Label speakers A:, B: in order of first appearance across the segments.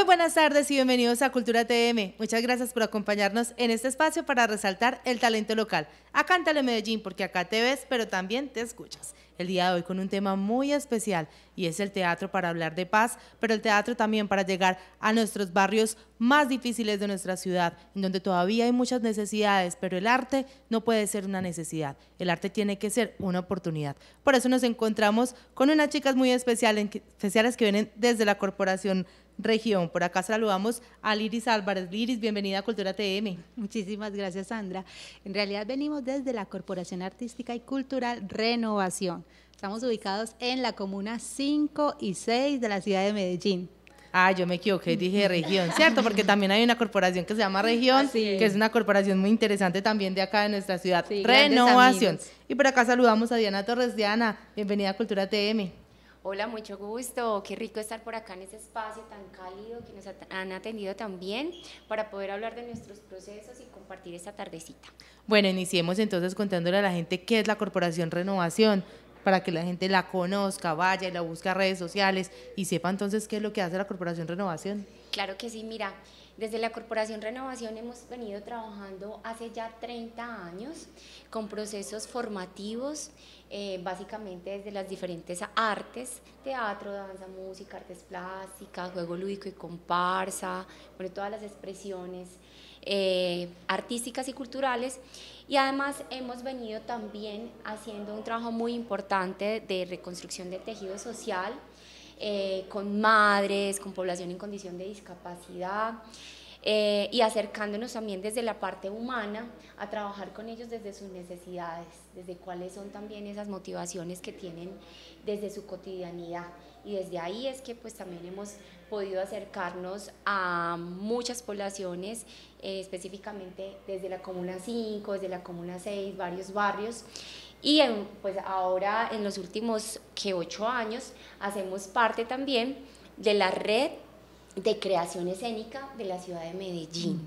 A: Muy buenas tardes y bienvenidos a Cultura TM. Muchas gracias por acompañarnos en este espacio para resaltar el talento local. Acá en Medellín, porque acá te ves, pero también te escuchas. El día de hoy con un tema muy especial y es el teatro para hablar de paz, pero el teatro también para llegar a nuestros barrios más difíciles de nuestra ciudad, en donde todavía hay muchas necesidades, pero el arte no puede ser una necesidad. El arte tiene que ser una oportunidad. Por eso nos encontramos con unas chicas muy especiales que vienen desde la Corporación región. Por acá saludamos a Liris Álvarez. Liris, bienvenida a Cultura TM. Muchísimas gracias, Sandra. En realidad venimos desde la Corporación Artística
B: y Cultural Renovación. Estamos ubicados en la comuna 5 y 6
A: de la ciudad de Medellín. Ah, yo me equivoqué, dije región, ¿cierto? Porque también hay una corporación que se llama Región, que es una corporación muy interesante también de acá de nuestra ciudad. Renovación. Y por acá saludamos a Diana Torres. Diana, bienvenida a Cultura TM. Hola, mucho
C: gusto. Qué rico estar por acá en este espacio tan cálido que nos han atendido también para poder hablar de nuestros procesos y compartir esta tardecita.
A: Bueno, iniciemos entonces contándole a la gente qué es la Corporación Renovación para que la gente la conozca, vaya y la busque a redes sociales y sepa entonces qué es lo que hace la Corporación Renovación.
C: Claro que sí, mira. Desde la Corporación Renovación hemos venido trabajando hace ya 30 años con procesos formativos, eh, básicamente desde las diferentes artes, teatro, danza, música, artes plásticas, juego lúdico y comparsa, bueno, todas las expresiones eh, artísticas y culturales. Y además hemos venido también haciendo un trabajo muy importante de reconstrucción del tejido social, eh, con madres, con población en condición de discapacidad. Eh, y acercándonos también desde la parte humana a trabajar con ellos desde sus necesidades, desde cuáles son también esas motivaciones que tienen desde su cotidianidad. Y desde ahí es que pues también hemos podido acercarnos a muchas poblaciones, eh, específicamente desde la Comuna 5, desde la Comuna 6, varios barrios. Y pues ahora en los últimos que ocho años hacemos parte también de la red de creación escénica de la ciudad de Medellín.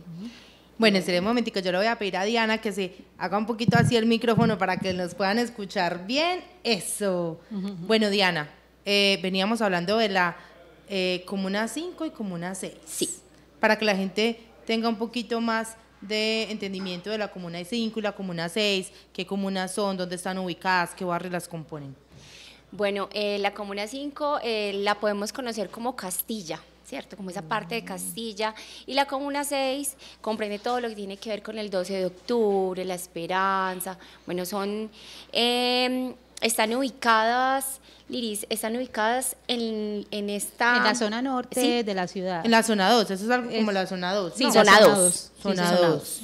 A: Bueno, en serio, un momentico, yo le voy a pedir a Diana que se haga un poquito así el micrófono para que nos puedan escuchar bien. Eso. Bueno, Diana, eh, veníamos hablando de la eh, Comuna 5 y Comuna 6. Sí. Para que la gente tenga un poquito más de entendimiento de la Comuna 5 y la Comuna 6, qué comunas son, dónde están ubicadas, qué barrios las componen.
C: Bueno, eh, la Comuna 5 eh, la podemos conocer como Castilla. ¿cierto? Como esa parte de mm. Castilla. Y la Comuna 6 comprende todo lo que tiene que ver con el 12 de octubre, la esperanza. Bueno, son em, están ubicadas, Liris, están ubicadas en,
B: en esta... En la zona norte de la ciudad. En la
A: zona 2, eso es algo como la zona 2. Sí, zona 2. Zona 2.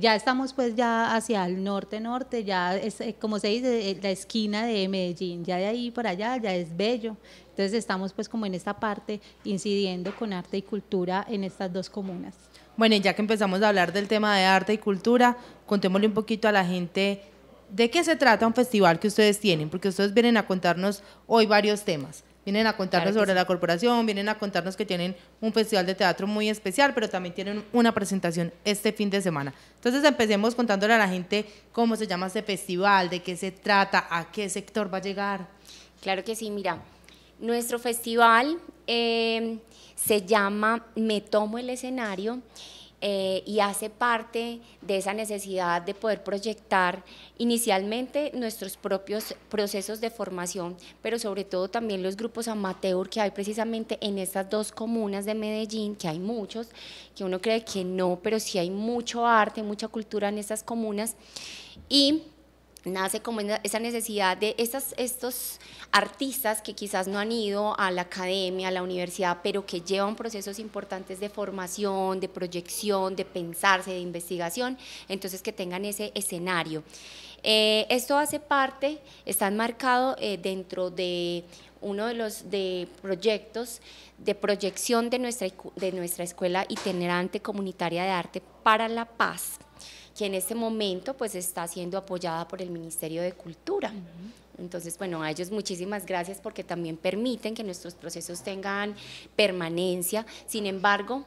B: Ya estamos pues ya hacia el norte norte, ya es eh, como se dice eh, la esquina de Medellín, ya de ahí para allá ya es bello. Entonces estamos pues como en esta parte incidiendo con arte y cultura en estas dos comunas.
A: Bueno, y ya que empezamos a hablar del tema de arte y cultura, contémosle un poquito a la gente ¿de qué se trata un festival que ustedes tienen? Porque ustedes vienen a contarnos hoy varios temas. Vienen a contarnos sobre la corporación, vienen a contarnos que tienen un festival de teatro muy especial, pero también tienen una presentación este fin de semana. Entonces empecemos contándole a la gente cómo se llama este festival, de qué se trata, a qué sector va a llegar. Claro que sí, mira, nuestro
C: festival eh, se llama Me Tomo el Escenario eh, y hace parte de esa necesidad de poder proyectar inicialmente nuestros propios procesos de formación, pero sobre todo también los grupos amateur que hay precisamente en estas dos comunas de Medellín, que hay muchos, que uno cree que no, pero sí hay mucho arte, mucha cultura en estas comunas. Y nace como esa necesidad de estos artistas que quizás no han ido a la academia, a la universidad, pero que llevan procesos importantes de formación, de proyección, de pensarse, de investigación, entonces que tengan ese escenario. Eh, esto hace parte, está enmarcado eh, dentro de uno de los proyectos de proyección de nuestra, de nuestra Escuela Itinerante Comunitaria de Arte para la Paz, que en este momento pues está siendo apoyada por el Ministerio de Cultura. Entonces, bueno, a ellos muchísimas gracias porque también permiten que nuestros procesos tengan permanencia. Sin embargo,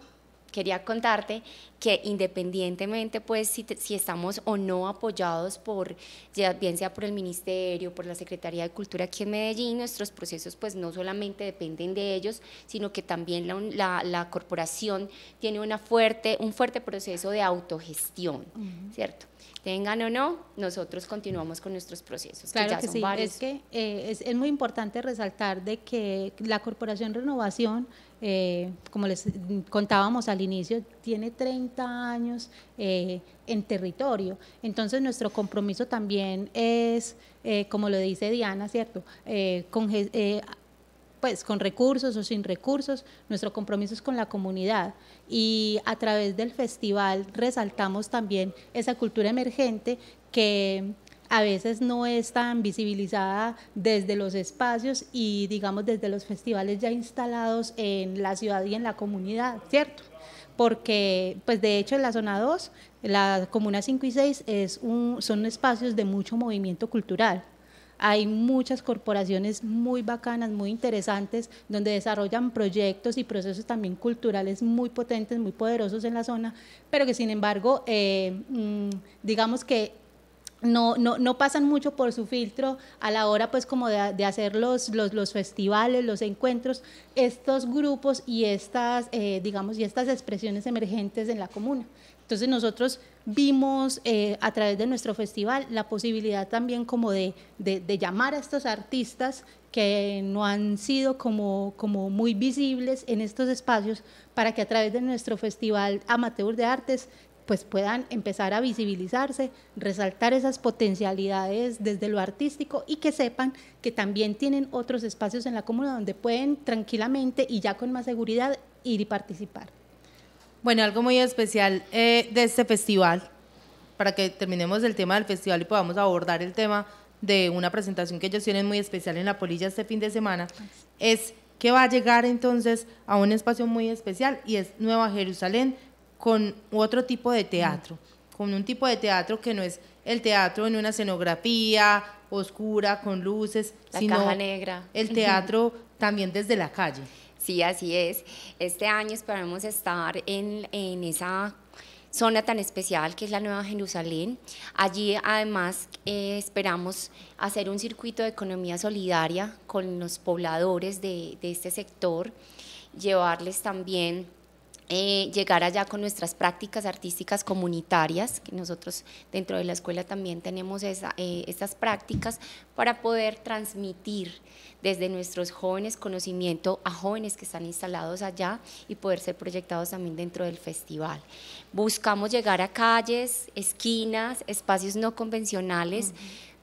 C: quería contarte que independientemente, pues, si, estamos o no apoyados por, ya bien sea por el Ministerio, por la Secretaría de Cultura aquí en Medellín, nuestros procesos, pues, no solamente dependen de ellos, sino que también la, corporación tiene una fuerte, un fuerte proceso de autogestión, ¿cierto? Tengan o no, nosotros continuamos con nuestros procesos. Claro que, sí, es
B: que eh, es, es muy importante resaltar de que la Corporación Renovación eh, como les contábamos al inicio, tiene 30 años eh, en territorio. Entonces nuestro compromiso también es, eh, como lo dice Diana, ¿cierto? con, pues con recursos o sin recursos, nuestro compromiso es con la comunidad y a través del festival resaltamos también esa cultura emergente que a veces no es tan visibilizada desde los espacios y digamos desde los festivales ya instalados en la ciudad y en la comunidad, ¿cierto? Porque pues de hecho en la zona 2, la comuna 5 y 6 es un, son espacios de mucho movimiento cultural, hay muchas corporaciones muy bacanas, muy interesantes, donde desarrollan proyectos y procesos también culturales muy potentes, muy poderosos en la zona, pero que sin embargo, eh, mm, digamos que no, pasan mucho por su filtro a la hora pues como de, de hacer los, los, festivales, los encuentros, estos grupos y estas, eh, digamos, y estas expresiones emergentes en la comuna. Entonces nosotros vimos eh, a través de nuestro festival la posibilidad también como de, llamar a estos artistas que no han sido como, como muy visibles en estos espacios para que a través de nuestro festival amateur de artes pues puedan empezar a visibilizarse, resaltar esas potencialidades desde lo artístico y que sepan que también tienen otros espacios en la comuna donde pueden tranquilamente y ya con más seguridad ir y participar.
A: Bueno, algo muy especial eh, de este festival, para que terminemos el tema del festival y podamos abordar el tema de una presentación que ellos tienen muy especial en La Polilla este fin de semana, es que va a llegar entonces a un espacio muy especial y es Nueva Jerusalén con otro tipo de teatro, con un tipo de teatro que no es el teatro en una escenografía oscura, con luces, la sino caja negra.
C: el teatro
A: también desde la calle.
C: Sí, así es. Este año esperamos estar en, en esa zona tan especial que es la Nueva Jerusalén. Allí además eh, esperamos hacer un circuito de economía solidaria con los pobladores de, de este sector, llevarles también eh, llegar allá con nuestras prácticas artísticas comunitarias, que nosotros dentro de la escuela también tenemos eh, esas prácticas para poder transmitir desde nuestros jóvenes conocimiento a jóvenes que están instalados allá y poder ser proyectados también dentro del festival. Buscamos llegar a calles, esquinas, espacios no convencionales,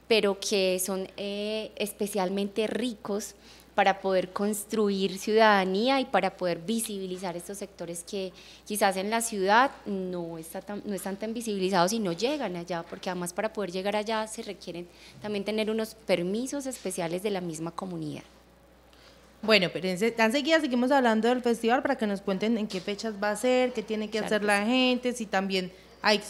C: pero que son eh, especialmente ricos para poder construir ciudadanía y para poder visibilizar estos sectores que quizás en la ciudad no, está no están tan visibilizados y no llegan allá, porque además para poder llegar allá se requieren
A: también tener unos permisos especiales de la misma comunidad. Bueno, pero tan seguimos hablando del festival para que nos cuenten en qué fechas va a ser, qué tiene que hacer la gente, si también hay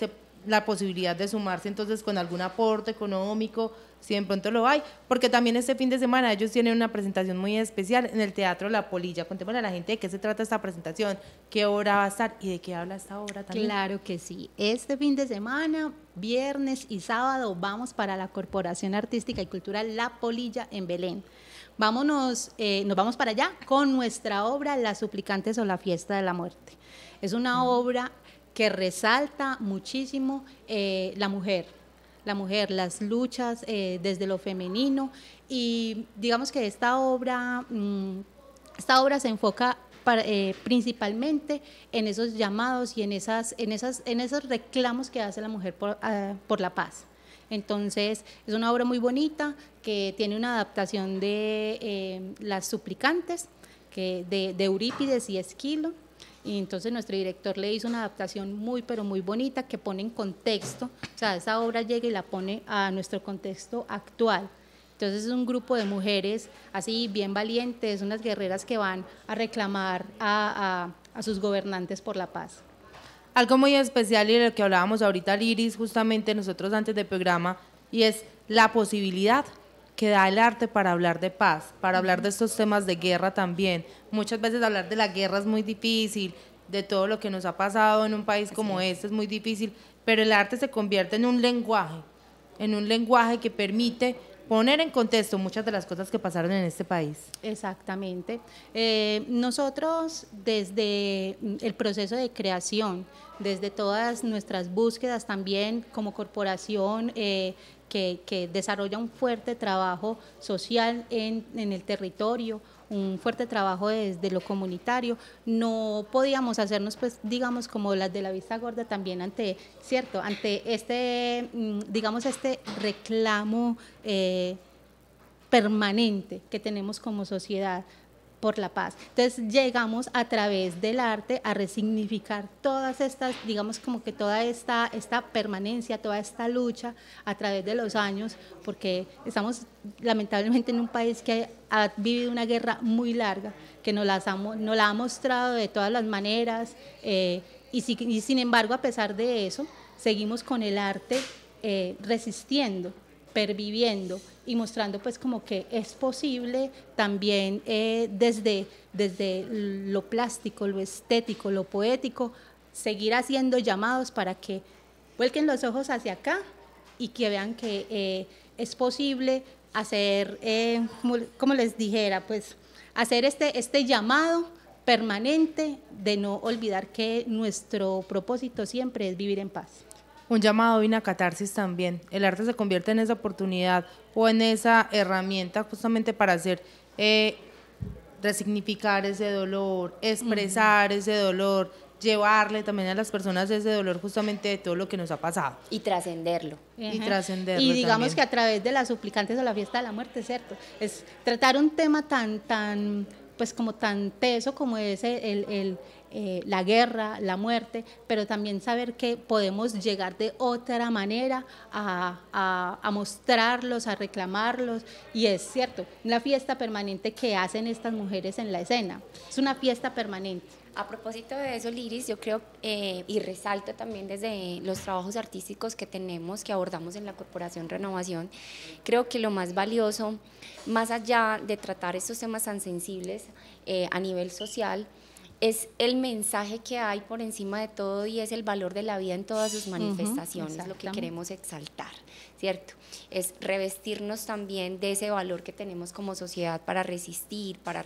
A: la posibilidad de sumarse entonces con algún aporte económico si de pronto lo hay, porque también este fin de semana ellos tienen una presentación muy especial en el Teatro La Polilla. Contémosle a la gente de qué se trata esta presentación, qué hora va a estar y de qué habla esta obra también. Claro
B: que sí. Este fin de semana, viernes y sábado, vamos para la Corporación Artística y Cultural La Polilla en Belén. Vámonos, eh, nos vamos para allá con nuestra obra Las Suplicantes o la Fiesta de la Muerte. Es una obra que resalta muchísimo eh, la mujer, la mujer, las luchas eh, desde lo femenino y digamos que esta obra, mm, esta obra se enfoca eh, principalmente en esos llamados y en, esas, en, esas, en esos reclamos que hace la mujer por, ah, la paz. Entonces, es una obra muy bonita que tiene una adaptación de eh, Las Suplicantes, que de Eurípides y Esquilo. Y entonces nuestro director le hizo una adaptación muy, pero muy bonita que pone en contexto, o sea, esa obra llega y la pone a nuestro contexto actual. Entonces es un grupo de mujeres así bien valientes, unas guerreras que van a reclamar a, a, a sus gobernantes por la paz.
A: Algo muy especial y de lo que hablábamos ahorita, Liris, justamente nosotros antes del programa, y es la posibilidad que da el arte para hablar de paz, para hablar de estos temas de guerra también. Muchas veces hablar de la guerra es muy difícil, de todo lo que nos ha pasado en un país como este es muy difícil, pero el arte se convierte en un lenguaje, en un lenguaje que permite poner en contexto muchas de las cosas que pasaron en este país.
B: Exactamente. Eh, nosotros desde mm, el proceso de creación, desde todas nuestras búsquedas también como corporación, eh, que, desarrolla un fuerte trabajo social en el territorio, un fuerte trabajo desde lo comunitario. No podíamos hacernos, pues, digamos, como las de la vista gorda también ante, cierto, ante este, mm, digamos, este reclamo eh, permanente que tenemos como sociedad la paz. Entonces llegamos a través del arte a resignificar todas estas, digamos como que toda esta, esta permanencia, toda esta lucha a través de los años, porque estamos lamentablemente en un país que ha vivido una guerra muy larga, que nos, la ha mostrado de todas las maneras, eh, y, sin embargo, a pesar de eso, seguimos con el arte eh, resistiendo perviviendo y mostrando pues como que es posible también eh, desde, desde lo plástico, lo estético, lo poético, seguir haciendo llamados para que vuelquen los ojos hacia acá y que vean que eh, es posible hacer, eh, como, como, les dijera, pues hacer este, este llamado permanente de no olvidar que nuestro propósito siempre es vivir en paz
A: un llamado y una catarsis también. El arte se convierte en esa oportunidad o en esa herramienta justamente para hacer, eh, resignificar ese dolor, expresar ese dolor, llevarle también a las personas ese dolor justamente de todo lo que nos ha pasado. Y trascenderlo. Y trascenderlo. Y digamos que a
B: través de las suplicantes o la fiesta de la muerte, ¿cierto? Es tratar un tema tan, tan pues como tan teso como es el, eh, la guerra, la muerte, pero también saber que podemos llegar de otra manera a, mostrarlos, a reclamarlos. Y es cierto, una fiesta permanente que hacen estas mujeres en la escena. Es una fiesta permanente.
C: A propósito de eso, Liris, yo creo eh, y resalto también desde los trabajos artísticos que tenemos, que abordamos en la Corporación Renovación, creo que lo más valioso, más allá de tratar estos temas tan sensibles eh, a nivel social, es el mensaje que hay por encima de todo y es el valor de la vida en todas sus manifestaciones, lo que queremos exaltar, ¿cierto? Es revestirnos también de ese valor que tenemos como sociedad para resistir, para,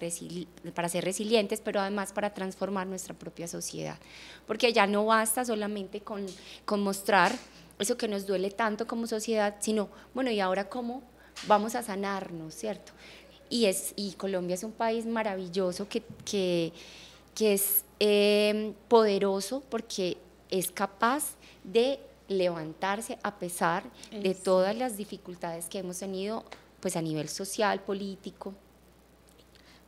C: para ser resilientes, pero además para transformar nuestra propia sociedad, porque ya no basta solamente con, mostrar eso que nos duele tanto como sociedad, sino, bueno, ¿y ahora cómo vamos a sanarnos, ¿cierto? Y, es, y Colombia es un país maravilloso que, que que es em, poderoso porque es capaz de levantarse a pesar de todas las dificultades que hemos tenido pues a nivel social, político.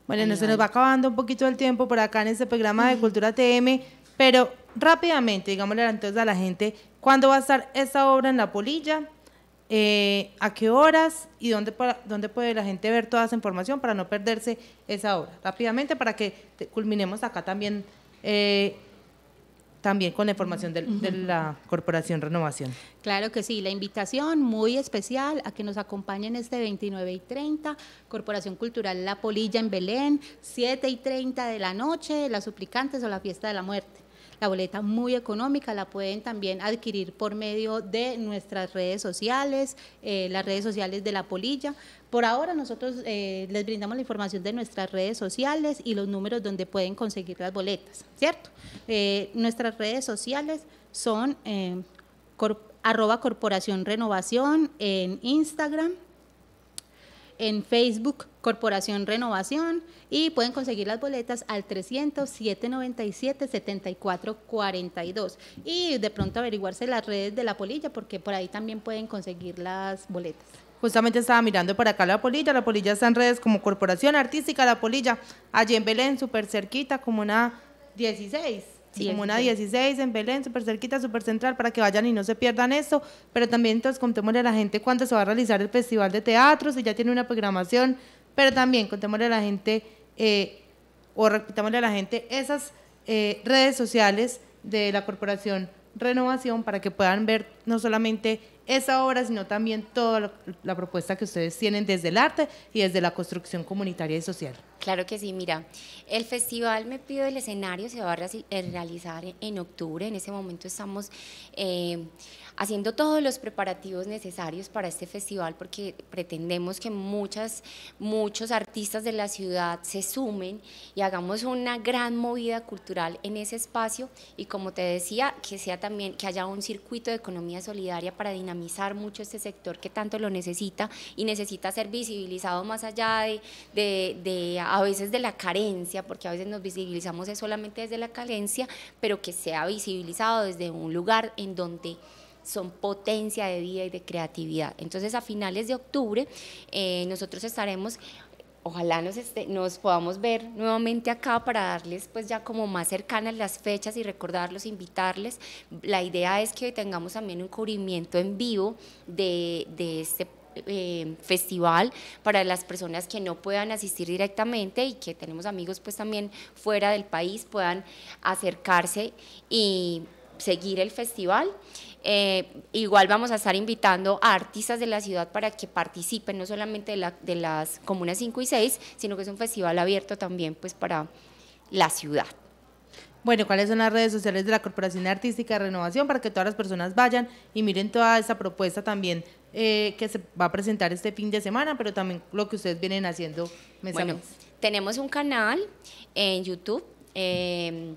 C: Bueno, no se nos va
A: acabando un poquito el tiempo por acá en este programa de Cultura TM, pero rápidamente, digámosle entonces a la gente, ¿cuándo va a estar esa obra en la polilla? Eh, a qué horas y dónde, dónde puede la gente ver toda esa información para no perderse esa hora. Rápidamente para que culminemos acá también. Eh, también con la información de la Corporación Renovación. Claro que sí, la invitación muy especial a que nos
B: acompañen este 29 y 30, Corporación Cultural La Polilla en Belén, 7 y 30 de la noche, las suplicantes o la fiesta de la muerte. La boleta muy económica la pueden también adquirir por medio de nuestras redes sociales, eh, las redes sociales de la polilla. Por ahora nosotros eh, les brindamos la información de nuestras redes sociales y los números donde pueden conseguir las boletas, ¿cierto? Eh, nuestras redes sociales son arroba corporación renovación en Instagram, en Facebook Corporación Renovación y pueden conseguir las boletas al 300-797-7442 y de pronto averiguarse las redes de la polilla porque por ahí también pueden conseguir las boletas.
A: Justamente estaba mirando por acá la polilla, la polilla está en redes como Corporación Artística La Polilla, allí en Belén, súper cerquita, como una 16. Sí, como una 16 en Belén, súper cerquita, súper central, para que vayan y no se pierdan eso, Pero también entonces contémosle a la gente cuándo se va a realizar el Festival de Teatro, si ya tiene una programación. Pero también contémosle a la gente, eh, o repitámosle a la gente, esas eh, redes sociales de la Corporación Renovación para que puedan ver no solamente esa obra, sino también toda la propuesta que ustedes tienen desde el arte y desde la construcción comunitaria y social.
C: Claro que sí, mira, el festival Me Pido el Escenario se va a eh, realizar en octubre, en ese momento estamos eh, haciendo todos los preparativos necesarios para este festival porque pretendemos que muchas, muchos artistas de la ciudad se sumen y hagamos una gran movida cultural en ese espacio y como te decía, que sea también, que haya un circuito de economía solidaria para dinamizar mucho este sector que tanto lo necesita y necesita ser visibilizado más allá de, de, de a veces de la carencia, porque a veces nos visibilizamos solamente desde la carencia, pero que sea visibilizado desde un lugar en donde son potencia de vida y de creatividad. Entonces a finales de octubre eh, nosotros estaremos ojalá nos, nos podamos ver nuevamente acá para darles pues ya como más cercanas las fechas y recordarlos, invitarles. La idea es que tengamos también un cubrimiento en vivo de, de este eh, festival para las personas que no puedan asistir directamente y que tenemos amigos pues también fuera del país puedan acercarse y seguir el festival. Eh, igual vamos a estar invitando a artistas de la ciudad para que participen no solamente de, la, de las comunas 5 y 6, sino que es un festival abierto también pues para
A: la ciudad. Bueno, ¿cuáles son las redes sociales de la Corporación Artística de Renovación para que todas las personas vayan y miren toda esa propuesta también eh, que se va a presentar este fin de semana, pero también lo que ustedes vienen haciendo mes Tenemos un canal en
C: YouTube. Eh,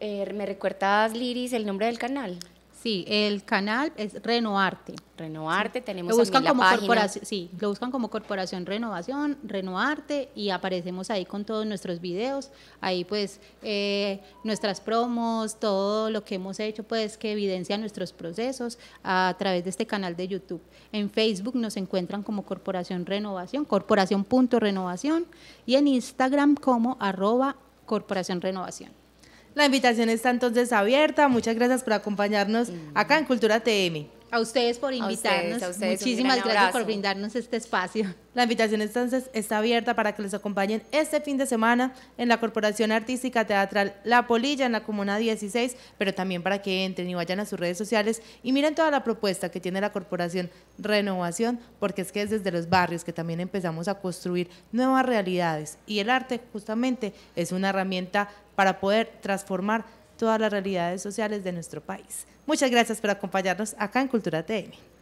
C: eh, ¿Me recuerdas, Liris, el nombre del
B: canal? Sí, el canal es Renoarte. Renoarte,
C: tenemos lo buscan como corporación,
B: Sí, lo buscan como Corporación Renovación, Renoarte y aparecemos ahí con todos nuestros videos. Ahí pues eh, nuestras promos, todo lo que hemos hecho pues que evidencia nuestros procesos a través de este canal de YouTube. En Facebook nos encuentran como Corporación Renovación, corporación.renovación y en Instagram como
A: arroba Corporación la invitación está entonces abierta. Muchas gracias por acompañarnos mm. acá en Cultura TM. A ustedes por invitarnos. Muchísimas gracias por brindarnos este espacio. La invitación entonces está abierta para que les acompañen este fin de semana en la Corporación Artística Teatral La Polilla en la Comuna 16, pero también para que entren y vayan a sus redes sociales y miren toda la propuesta que tiene la Corporación Renovación, porque es que es desde los barrios que también empezamos a construir nuevas realidades y el arte justamente es una herramienta para poder transformar todas las realidades sociales de nuestro país. Muchas gracias por acompañarnos acá en Cultura TN.